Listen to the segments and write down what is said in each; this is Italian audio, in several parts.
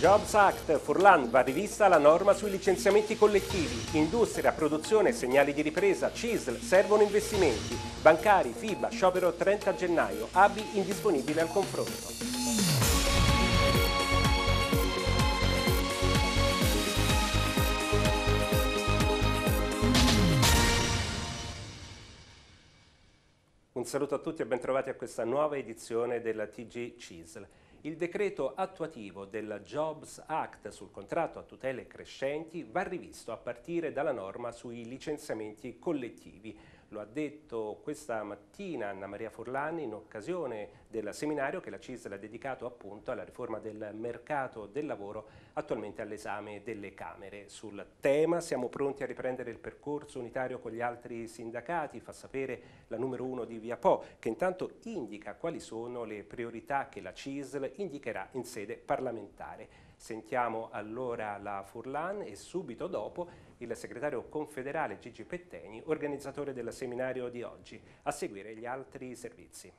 Jobs Act, Furlan va rivista la norma sui licenziamenti collettivi, industria, produzione, segnali di ripresa, CISL, servono investimenti, bancari, FIBA, sciopero 30 gennaio, ABI indisponibile al confronto. Un saluto a tutti e bentrovati a questa nuova edizione della TG CISL. Il decreto attuativo del Jobs Act sul contratto a tutele crescenti va rivisto a partire dalla norma sui licenziamenti collettivi lo ha detto questa mattina Anna Maria Forlani in occasione del seminario che la CISL ha dedicato appunto alla riforma del mercato del lavoro attualmente all'esame delle Camere. Sul tema siamo pronti a riprendere il percorso unitario con gli altri sindacati, fa sapere la numero uno di Via Po, che intanto indica quali sono le priorità che la CISL indicherà in sede parlamentare. Sentiamo allora la Furlan e subito dopo il segretario confederale Gigi Petteni, organizzatore del seminario di oggi, a seguire gli altri servizi.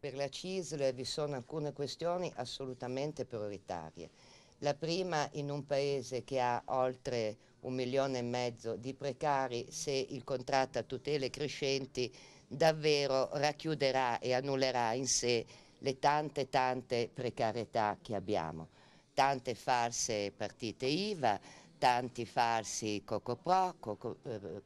Per la CISL vi sono alcune questioni assolutamente prioritarie. La prima in un paese che ha oltre un milione e mezzo di precari, se il contratto a tutele crescenti davvero racchiuderà e annullerà in sé le tante tante precarietà che abbiamo tante false partite IVA, tanti falsi cocopro, coco, eh,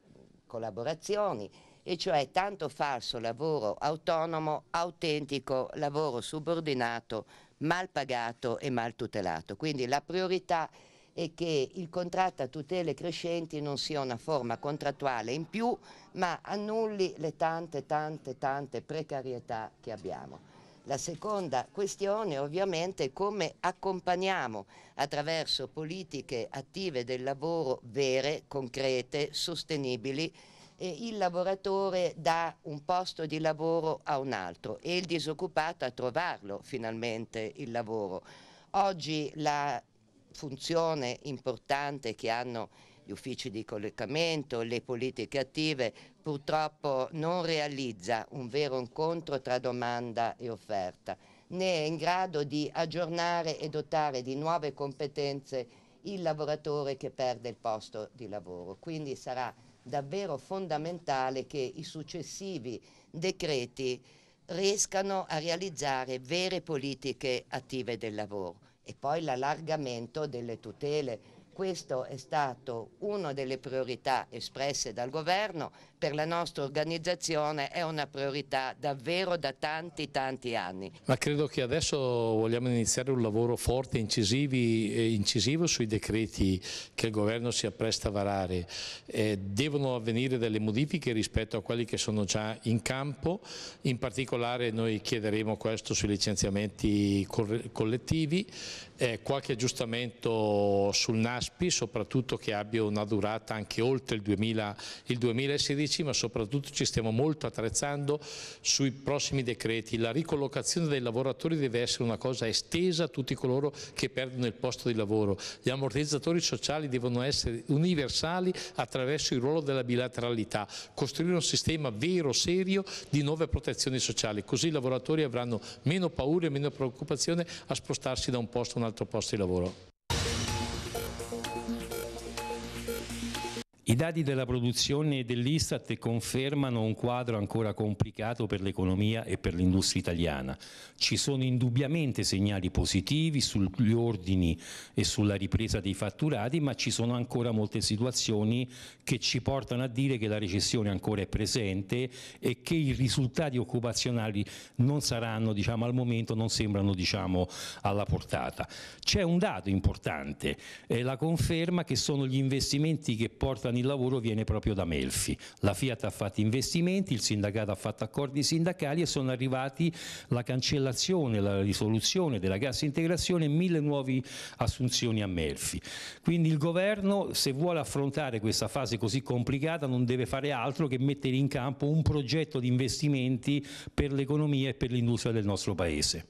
collaborazioni, e cioè tanto falso lavoro autonomo, autentico lavoro subordinato, mal pagato e mal tutelato. Quindi la priorità è che il contratto a tutele crescenti non sia una forma contrattuale in più, ma annulli le tante, tante, tante precarietà che abbiamo. La seconda questione ovviamente è come accompagniamo attraverso politiche attive del lavoro vere, concrete, sostenibili il lavoratore da un posto di lavoro a un altro e il disoccupato a trovarlo finalmente il lavoro. Oggi la funzione importante che hanno gli uffici di collocamento, le politiche attive, purtroppo non realizza un vero incontro tra domanda e offerta, né è in grado di aggiornare e dotare di nuove competenze il lavoratore che perde il posto di lavoro. Quindi sarà davvero fondamentale che i successivi decreti riescano a realizzare vere politiche attive del lavoro e poi l'allargamento delle tutele questo è stato una delle priorità espresse dal governo per la nostra organizzazione è una priorità davvero da tanti tanti anni. Ma credo che adesso vogliamo iniziare un lavoro forte e incisivo sui decreti che il governo si appresta a varare. Eh, devono avvenire delle modifiche rispetto a quelli che sono già in campo, in particolare noi chiederemo questo sui licenziamenti collettivi, eh, qualche aggiustamento sul NASPI soprattutto che abbia una durata anche oltre il, 2000, il 2016 tecnici ma soprattutto ci stiamo molto attrezzando sui prossimi decreti. La ricollocazione dei lavoratori deve essere una cosa estesa a tutti coloro che perdono il posto di lavoro. Gli ammortizzatori sociali devono essere universali attraverso il ruolo della bilateralità, costruire un sistema vero, serio di nuove protezioni sociali, così i lavoratori avranno meno paura e meno preoccupazione a spostarsi da un posto a un altro posto di lavoro. I dati della produzione dell'Istat confermano un quadro ancora complicato per l'economia e per l'industria italiana. Ci sono indubbiamente segnali positivi sugli ordini e sulla ripresa dei fatturati, ma ci sono ancora molte situazioni che ci portano a dire che la recessione ancora è presente e che i risultati occupazionali non saranno, diciamo, al momento non sembrano diciamo, alla portata. C'è un dato importante, eh, la conferma che sono gli investimenti che portano trovano il lavoro viene proprio da Melfi. La Fiat ha fatto investimenti, il sindacato ha fatto accordi sindacali e sono arrivati la cancellazione, la risoluzione della cassa integrazione e mille nuove assunzioni a Melfi. Quindi il governo se vuole affrontare questa fase così complicata non deve fare altro che mettere in campo un progetto di investimenti per l'economia e per l'industria del nostro Paese.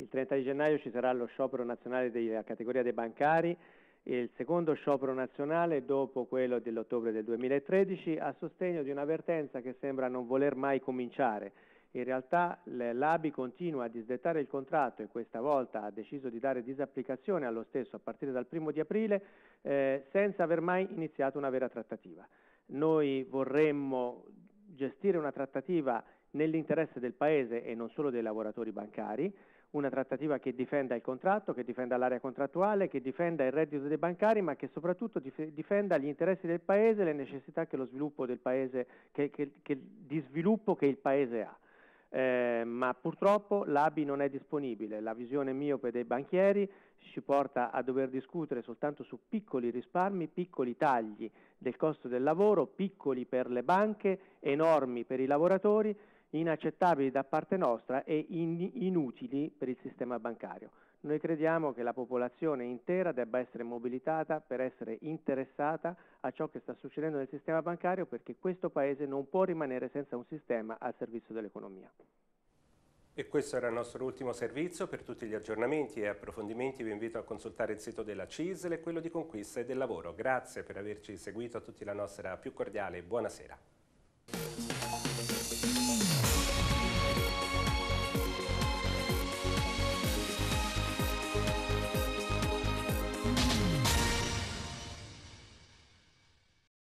Il 30 di gennaio ci sarà lo sciopero nazionale della categoria dei bancari il secondo sciopero nazionale dopo quello dell'ottobre del 2013 a sostegno di un'avvertenza che sembra non voler mai cominciare. In realtà l'ABI continua a disdettare il contratto e questa volta ha deciso di dare disapplicazione allo stesso a partire dal primo di aprile eh, senza aver mai iniziato una vera trattativa. Noi vorremmo gestire una trattativa nell'interesse del Paese e non solo dei lavoratori bancari, una trattativa che difenda il contratto, che difenda l'area contrattuale, che difenda il reddito dei bancari, ma che soprattutto difenda gli interessi del Paese, e le necessità paese, che, che, che, di sviluppo che il Paese ha. Eh, ma purtroppo l'ABI non è disponibile, la visione miope dei banchieri ci porta a dover discutere soltanto su piccoli risparmi, piccoli tagli del costo del lavoro, piccoli per le banche, enormi per i lavoratori, inaccettabili da parte nostra e in inutili per il sistema bancario. Noi crediamo che la popolazione intera debba essere mobilitata per essere interessata a ciò che sta succedendo nel sistema bancario perché questo Paese non può rimanere senza un sistema al servizio dell'economia. E questo era il nostro ultimo servizio. Per tutti gli aggiornamenti e approfondimenti vi invito a consultare il sito della CISL e quello di Conquista e del Lavoro. Grazie per averci seguito, a tutti la nostra più cordiale buonasera.